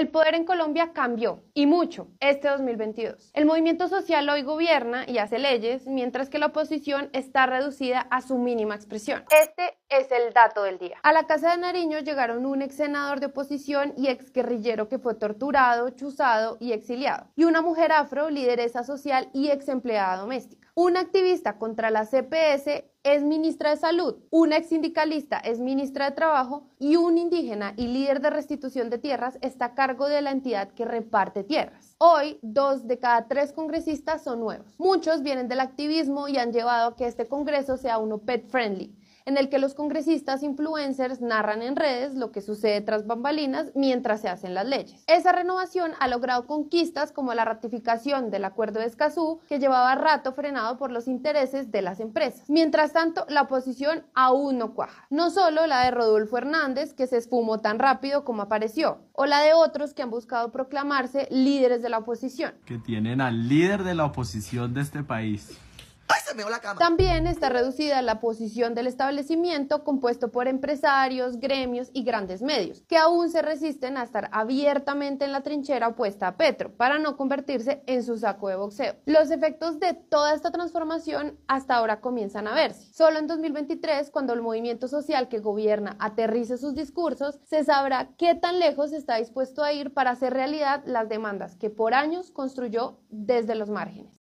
El poder en Colombia cambió, y mucho, este 2022. El movimiento social hoy gobierna y hace leyes, mientras que la oposición está reducida a su mínima expresión. Este es el dato del día. A la Casa de Nariño llegaron un ex senador de oposición y ex guerrillero que fue torturado, chuzado y exiliado, y una mujer afro, lideresa social y ex empleada doméstica. Un activista contra la CPS es ministra de Salud, una ex sindicalista es ministra de Trabajo y un indígena y líder de restitución de tierras está a cargo de la entidad que reparte tierras. Hoy, dos de cada tres congresistas son nuevos. Muchos vienen del activismo y han llevado a que este Congreso sea uno pet friendly, en el que los congresistas influencers narran en redes lo que sucede tras bambalinas mientras se hacen las leyes. Esa renovación ha logrado conquistas como la ratificación del Acuerdo de Escazú, que llevaba rato frenado por los intereses de las empresas. Mientras tanto, la oposición aún no cuaja. No solo la de Rodolfo Hernández, que se esfumó tan rápido como apareció, o la de otros que han buscado proclamarse líderes de la oposición. Que tienen al líder de la oposición de este país también está reducida la posición del establecimiento compuesto por empresarios, gremios y grandes medios, que aún se resisten a estar abiertamente en la trinchera opuesta a Petro, para no convertirse en su saco de boxeo. Los efectos de toda esta transformación hasta ahora comienzan a verse. Solo en 2023, cuando el movimiento social que gobierna aterrice sus discursos, se sabrá qué tan lejos está dispuesto a ir para hacer realidad las demandas que por años construyó desde los márgenes.